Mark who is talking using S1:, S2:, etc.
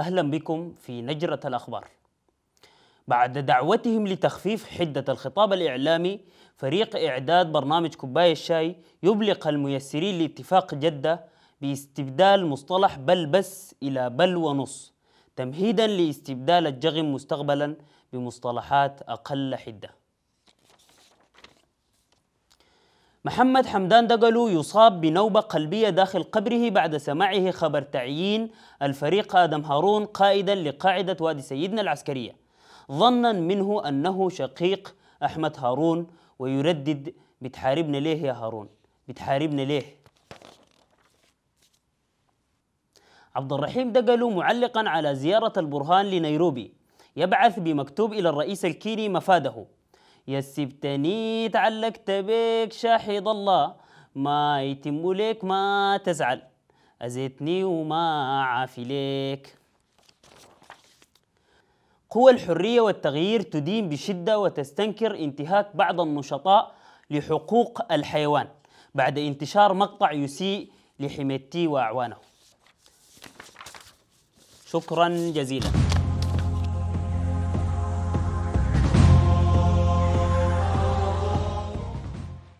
S1: أهلا بكم في نجرة الأخبار بعد دعوتهم لتخفيف حدة الخطاب الإعلامي فريق إعداد برنامج كوباية الشاي يبلغ الميسرين لاتفاق جدة باستبدال مصطلح بل بس إلى بل ونص تمهيدا لاستبدال الجغم مستقبلا بمصطلحات أقل حدة محمد حمدان دقلو يصاب بنوبة قلبية داخل قبره بعد سماعه خبر تعيين الفريق آدم هارون قائدا لقاعدة وادي سيدنا العسكرية ظنا منه أنه شقيق أحمد هارون ويردد بتحاربنا ليه يا هارون بتحاربنا ليه عبد الرحيم دقلو معلقا على زيارة البرهان لنيروبي يبعث بمكتوب إلى الرئيس الكيني مفاده يا سبتني تعلقت بك شاحظ الله ما يتم لك ما تزعل أزيتني وما عافي لك قوى الحرية والتغيير تدين بشدة وتستنكر انتهاك بعض النشطاء لحقوق الحيوان بعد انتشار مقطع يسيء لحميتي وأعوانه شكرا جزيلا